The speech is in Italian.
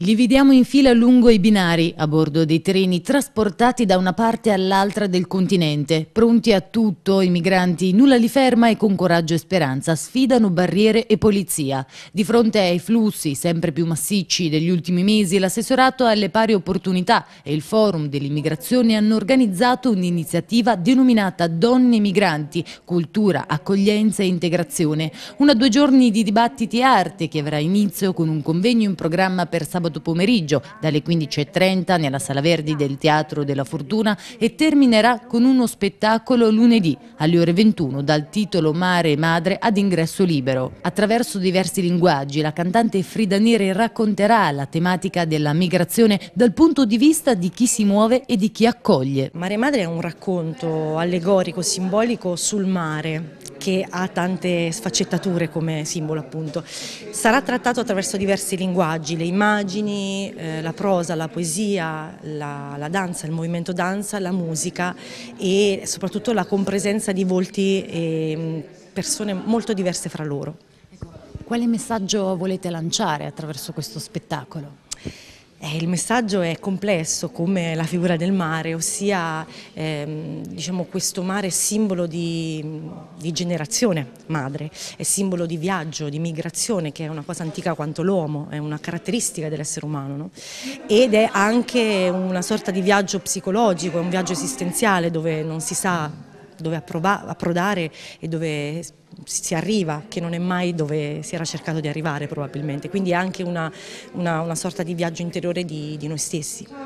Li vediamo in fila lungo i binari a bordo dei treni trasportati da una parte all'altra del continente, pronti a tutto, i migranti nulla li ferma e con coraggio e speranza sfidano barriere e polizia. Di fronte ai flussi sempre più massicci degli ultimi mesi, l'assessorato alle pari opportunità e il forum dell'immigrazione hanno organizzato un'iniziativa denominata Donne Migranti, Cultura, Accoglienza e Integrazione. Una due giorni di dibattiti arte che avrà inizio con un convegno in programma per sabato sabato pomeriggio dalle 15.30 nella Sala Verdi del Teatro della Fortuna e terminerà con uno spettacolo lunedì alle ore 21 dal titolo Mare e Madre ad ingresso libero. Attraverso diversi linguaggi la cantante Frida Neri racconterà la tematica della migrazione dal punto di vista di chi si muove e di chi accoglie. Mare e Madre è un racconto allegorico, simbolico sul mare che ha tante sfaccettature come simbolo appunto. Sarà trattato attraverso diversi linguaggi, le immagini, eh, la prosa, la poesia, la, la, danza, il movimento danza, la musica e soprattutto la compresenza di volti e ehm, persone molto diverse fra loro. Ecco, quale messaggio volete lanciare attraverso questo spettacolo? Eh, il messaggio è complesso come la figura del mare, ossia ehm, diciamo, questo mare è simbolo di, di, generazione madre, è simbolo di viaggio, di migrazione che è una cosa antica quanto l'uomo, è una caratteristica dell'essere umano no? ed è anche una sorta di viaggio psicologico, è un viaggio esistenziale dove non si sa dove approdare e dove si arriva, che non è mai dove si era cercato di arrivare probabilmente, quindi è anche una, una, una sorta di viaggio interiore di, di noi stessi.